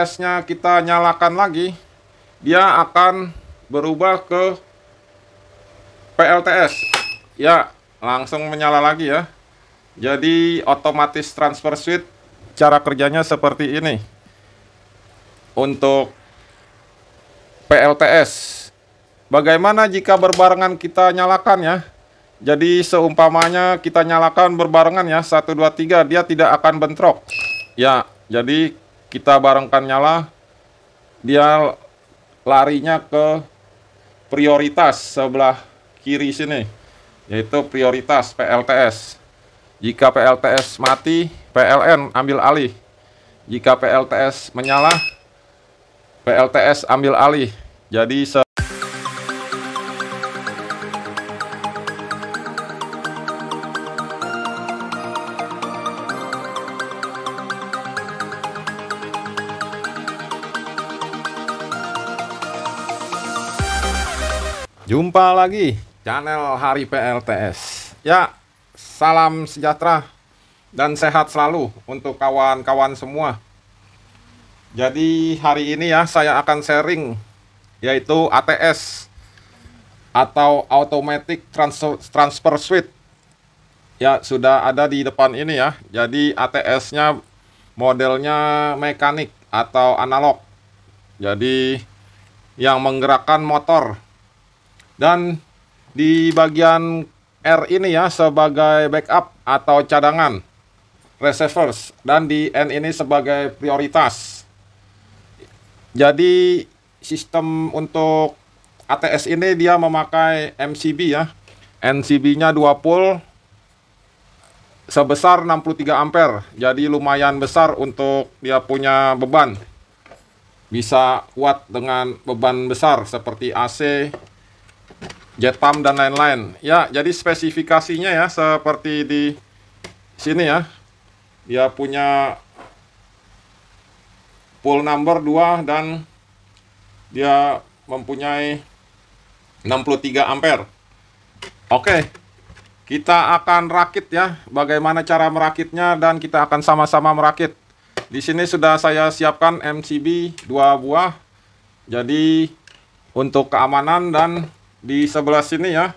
S nya kita nyalakan lagi, dia akan berubah ke PLTS. Ya, langsung menyala lagi ya. Jadi otomatis transfer switch cara kerjanya seperti ini. Untuk PLTS. Bagaimana jika berbarengan kita nyalakan ya? Jadi seumpamanya kita nyalakan berbarengan ya 123 dia tidak akan bentrok. Ya, jadi kita barengkan nyala, dia larinya ke prioritas sebelah kiri sini, yaitu prioritas PLTS. Jika PLTS mati, PLN ambil alih. Jika PLTS menyala, PLTS ambil alih. Jadi Jumpa lagi channel Hari PLTS. Ya, salam sejahtera dan sehat selalu untuk kawan-kawan semua. Jadi hari ini ya saya akan sharing yaitu ATS atau Automatic Transfer, Transfer Suite. Ya, sudah ada di depan ini ya. Jadi ATS-nya modelnya mekanik atau analog. Jadi yang menggerakkan motor dan di bagian R ini ya sebagai backup atau cadangan receivers dan di N ini sebagai prioritas. Jadi sistem untuk ATS ini dia memakai MCB ya. NCB-nya 2 pool sebesar 63 ampere. Jadi lumayan besar untuk dia punya beban. Bisa kuat dengan beban besar seperti AC jet pump dan lain-lain ya jadi spesifikasinya ya seperti di sini ya dia punya pull number 2 dan dia mempunyai 63 ampere oke kita akan rakit ya bagaimana cara merakitnya dan kita akan sama-sama merakit di sini sudah saya siapkan MCB 2 buah jadi untuk keamanan dan di sebelah sini ya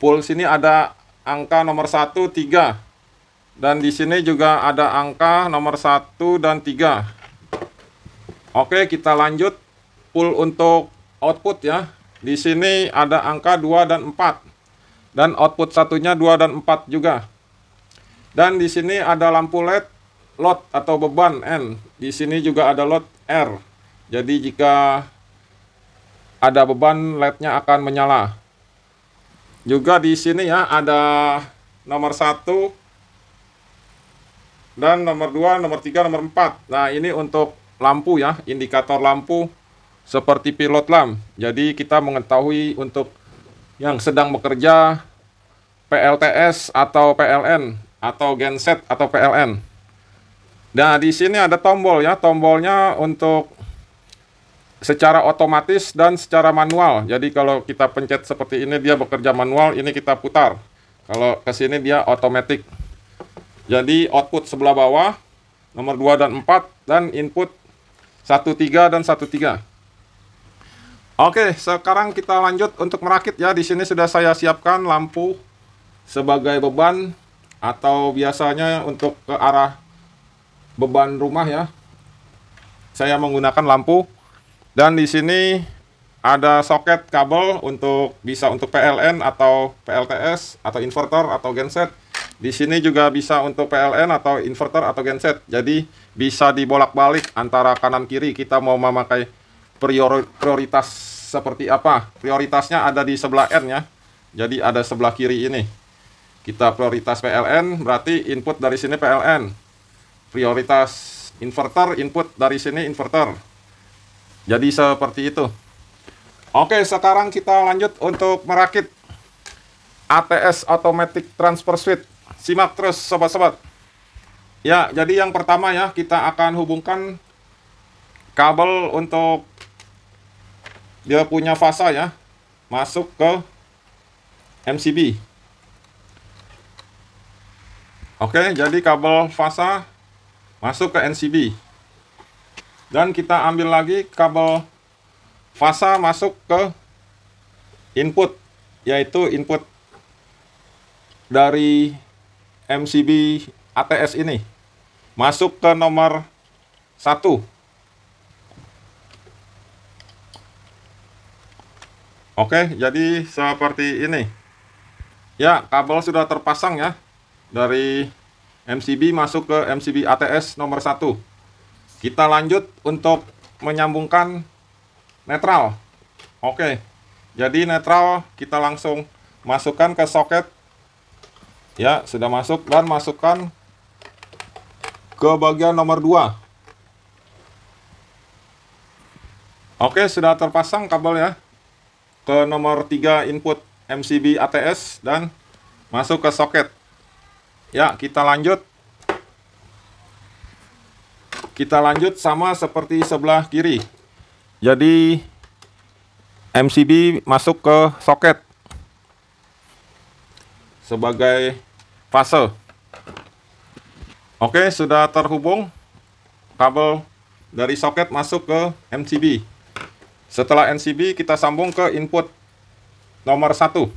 pool sini ada angka nomor 1 3 dan di sini juga ada angka nomor 1 dan 3 Oke kita lanjut pool untuk output ya di sini ada angka 2 dan 4 dan output satunya 2 dan 4 juga dan di sini ada lampu LED load atau beban N di sini juga ada load R jadi jika ada beban LED-nya akan menyala. Juga di sini ya ada nomor satu dan nomor 2, nomor 3, nomor 4. Nah, ini untuk lampu ya, indikator lampu seperti pilot lamp. Jadi kita mengetahui untuk yang sedang bekerja PLTS atau PLN atau genset atau PLN. Nah, di sini ada tombol ya. Tombolnya untuk secara otomatis dan secara manual. Jadi kalau kita pencet seperti ini dia bekerja manual, ini kita putar. Kalau ke sini dia otomatis. Jadi output sebelah bawah nomor 2 dan 4 dan input 13 dan 13. Oke, sekarang kita lanjut untuk merakit ya. Di sini sudah saya siapkan lampu sebagai beban atau biasanya untuk ke arah beban rumah ya. Saya menggunakan lampu dan di sini ada soket kabel untuk bisa untuk PLN atau PLTS atau inverter atau genset. Di sini juga bisa untuk PLN atau inverter atau genset. Jadi bisa dibolak-balik antara kanan kiri kita mau memakai prioritas seperti apa. Prioritasnya ada di sebelah N ya. Jadi ada sebelah kiri ini. Kita prioritas PLN berarti input dari sini PLN. Prioritas inverter input dari sini inverter jadi seperti itu oke sekarang kita lanjut untuk merakit ATS Automatic Transfer Switch simak terus sobat-sobat ya jadi yang pertama ya kita akan hubungkan kabel untuk dia punya fasa ya masuk ke MCB oke jadi kabel fasa masuk ke MCB dan kita ambil lagi kabel fasa masuk ke input yaitu input dari MCB ATS ini masuk ke nomor satu. Oke jadi seperti ini ya kabel sudah terpasang ya dari MCB masuk ke MCB ATS nomor satu. Kita lanjut untuk menyambungkan netral. Oke. Jadi netral kita langsung masukkan ke soket. Ya, sudah masuk dan masukkan ke bagian nomor 2. Oke, sudah terpasang kabel ya ke nomor 3 input MCB ATS dan masuk ke soket. Ya, kita lanjut kita lanjut sama seperti sebelah kiri jadi MCB masuk ke soket sebagai fase oke sudah terhubung kabel dari soket masuk ke MCB setelah MCB kita sambung ke input nomor satu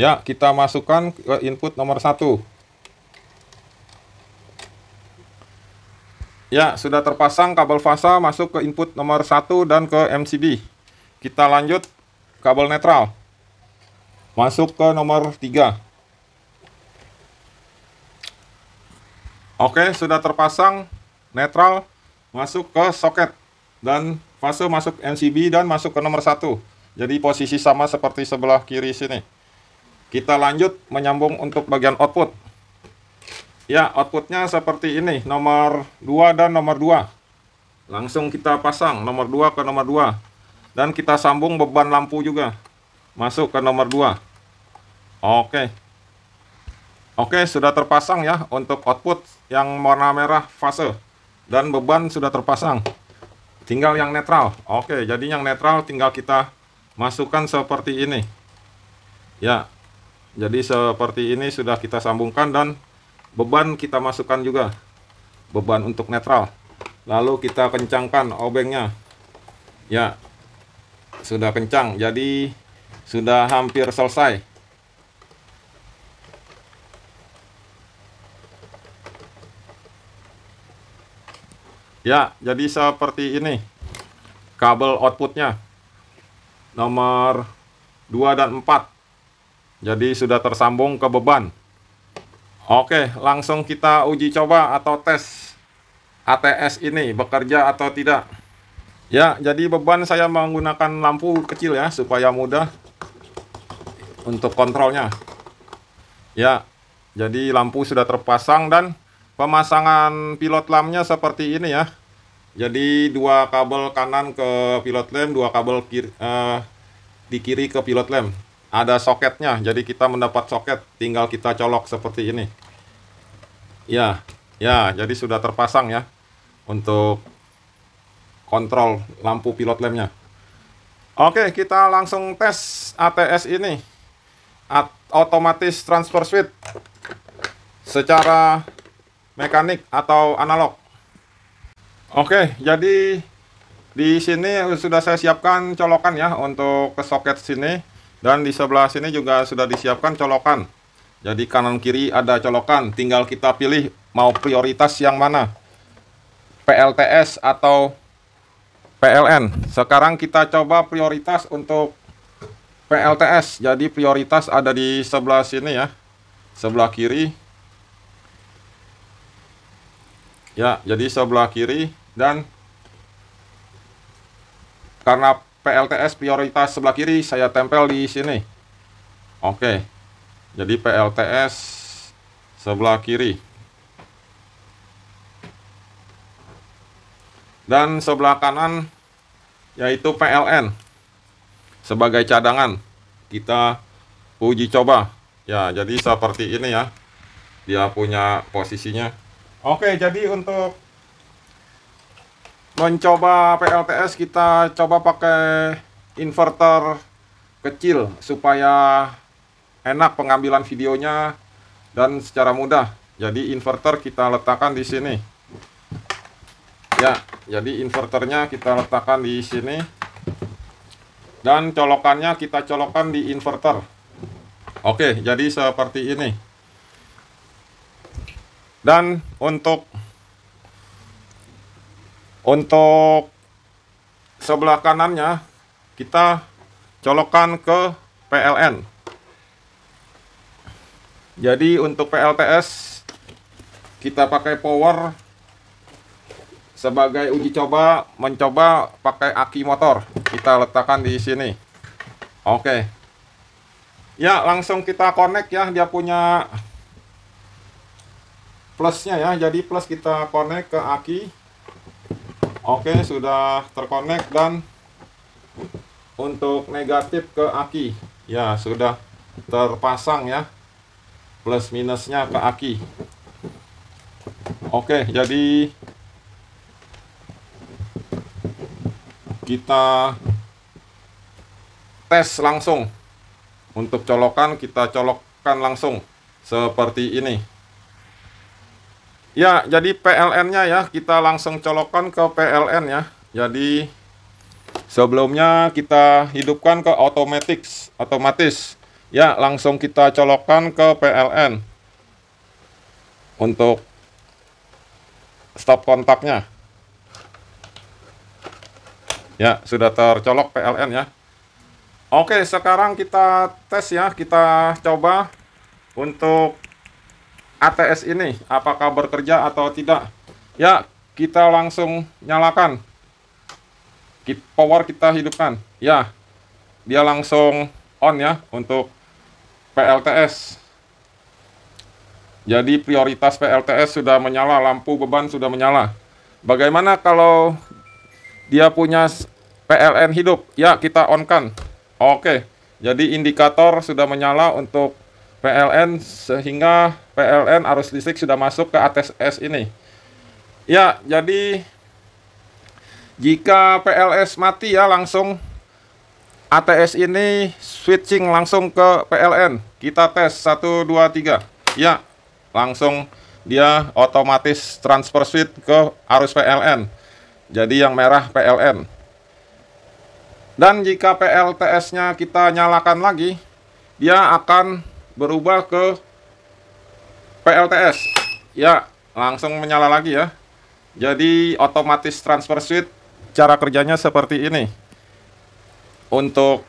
ya kita masukkan ke input nomor satu Ya, sudah terpasang kabel fasa masuk ke input nomor 1 dan ke MCB. Kita lanjut kabel netral. Masuk ke nomor 3. Oke, sudah terpasang netral masuk ke soket dan fase masuk MCB dan masuk ke nomor 1. Jadi posisi sama seperti sebelah kiri sini. Kita lanjut menyambung untuk bagian output. Ya, outputnya seperti ini, nomor 2 dan nomor 2. Langsung kita pasang nomor 2 ke nomor 2. Dan kita sambung beban lampu juga. Masuk ke nomor 2. Oke. Oke, sudah terpasang ya untuk output yang warna merah fase. Dan beban sudah terpasang. Tinggal yang netral. Oke, jadi yang netral tinggal kita masukkan seperti ini. Ya, jadi seperti ini sudah kita sambungkan dan beban kita masukkan juga beban untuk netral lalu kita kencangkan obengnya ya sudah kencang jadi sudah hampir selesai ya jadi seperti ini kabel outputnya nomor 2 dan 4 jadi sudah tersambung ke beban Oke, langsung kita uji coba atau tes ATS ini bekerja atau tidak. Ya, jadi beban saya menggunakan lampu kecil ya, supaya mudah untuk kontrolnya. Ya, jadi lampu sudah terpasang dan pemasangan pilot lampnya seperti ini ya. Jadi dua kabel kanan ke pilot lamp, dua kabel kiri, eh, di kiri ke pilot lamp ada soketnya jadi kita mendapat soket tinggal kita colok seperti ini ya ya jadi sudah terpasang ya untuk kontrol lampu pilot lampnya oke kita langsung tes ATS ini At otomatis transfer switch secara mekanik atau analog oke jadi di sini sudah saya siapkan colokan ya untuk ke soket sini dan di sebelah sini juga sudah disiapkan colokan. Jadi kanan kiri ada colokan, tinggal kita pilih mau prioritas yang mana. PLTS atau PLN. Sekarang kita coba prioritas untuk PLTS. Jadi prioritas ada di sebelah sini ya. Sebelah kiri. Ya, jadi sebelah kiri dan karena PLTS prioritas sebelah kiri saya tempel di sini. Oke. Jadi PLTS sebelah kiri. Dan sebelah kanan yaitu PLN sebagai cadangan kita uji coba. Ya, jadi seperti ini ya. Dia punya posisinya. Oke, jadi untuk mencoba PLTS kita coba pakai inverter kecil supaya enak pengambilan videonya dan secara mudah. Jadi inverter kita letakkan di sini. Ya, jadi inverternya kita letakkan di sini. Dan colokannya kita colokan di inverter. Oke, jadi seperti ini. Dan untuk untuk sebelah kanannya kita colokan ke PLN. Jadi untuk PLTS kita pakai power sebagai uji coba mencoba pakai aki motor. Kita letakkan di sini. Oke. Ya, langsung kita connect ya dia punya plusnya ya. Jadi plus kita connect ke aki Oke, sudah terkonek dan untuk negatif ke aki. Ya, sudah terpasang ya. Plus minusnya ke aki. Oke, jadi kita tes langsung. Untuk colokan kita colokkan langsung seperti ini. Ya, jadi PLN-nya ya, kita langsung colokan ke PLN ya. Jadi sebelumnya kita hidupkan ke automatics, otomatis. Ya, langsung kita colokan ke PLN. Untuk stop kontaknya. Ya, sudah tercolok PLN ya. Oke, sekarang kita tes ya, kita coba untuk ATS ini apakah bekerja atau tidak. Ya, kita langsung nyalakan. Power kita hidupkan. Ya, dia langsung on ya untuk PLTS. Jadi prioritas PLTS sudah menyala, lampu beban sudah menyala. Bagaimana kalau dia punya PLN hidup? Ya, kita on-kan. Oke, jadi indikator sudah menyala untuk PLN sehingga PLN arus listrik sudah masuk ke ATS ini. Ya, jadi jika PLS mati ya langsung ATS ini switching langsung ke PLN. Kita tes 1 2 3. Ya, langsung dia otomatis transfer switch ke arus PLN. Jadi yang merah PLN. Dan jika PLTS-nya kita nyalakan lagi, dia akan berubah ke PLTS. Ya, langsung menyala lagi ya. Jadi otomatis transfer switch cara kerjanya seperti ini. Untuk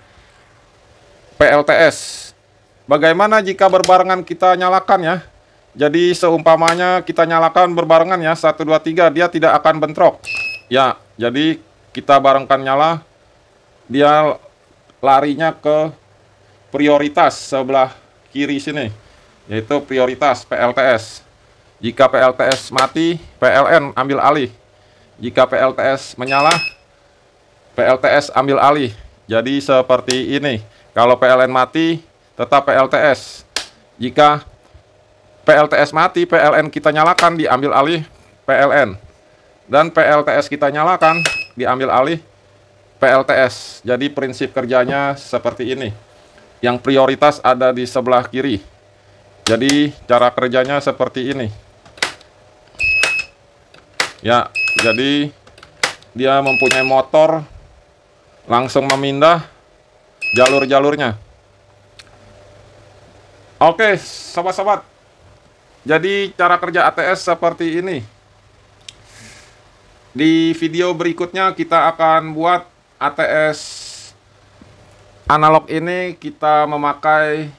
PLTS. Bagaimana jika berbarengan kita nyalakan ya? Jadi seumpamanya kita nyalakan berbarengan ya 1 2 3 dia tidak akan bentrok. Ya, jadi kita barengkan nyala dia larinya ke prioritas sebelah kiri sini yaitu prioritas PLTS. Jika PLTS mati, PLN ambil alih. Jika PLTS menyala, PLTS ambil alih. Jadi seperti ini. Kalau PLN mati, tetap PLTS. Jika PLTS mati, PLN kita nyalakan diambil alih PLN. Dan PLTS kita nyalakan diambil alih PLTS. Jadi prinsip kerjanya seperti ini yang prioritas ada di sebelah kiri jadi cara kerjanya seperti ini ya jadi dia mempunyai motor langsung memindah jalur-jalurnya oke sobat-sobat jadi cara kerja ATS seperti ini di video berikutnya kita akan buat ATS analog ini kita memakai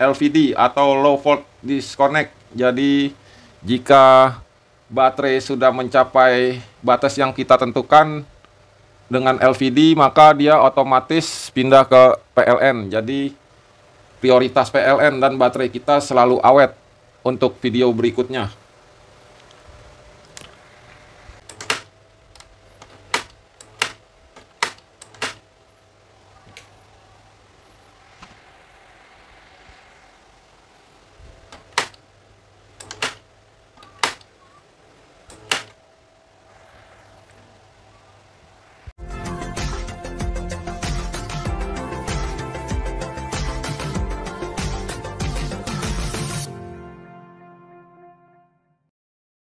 LVD atau low volt disconnect. Jadi jika baterai sudah mencapai batas yang kita tentukan dengan LVD maka dia otomatis pindah ke PLN. Jadi prioritas PLN dan baterai kita selalu awet untuk video berikutnya.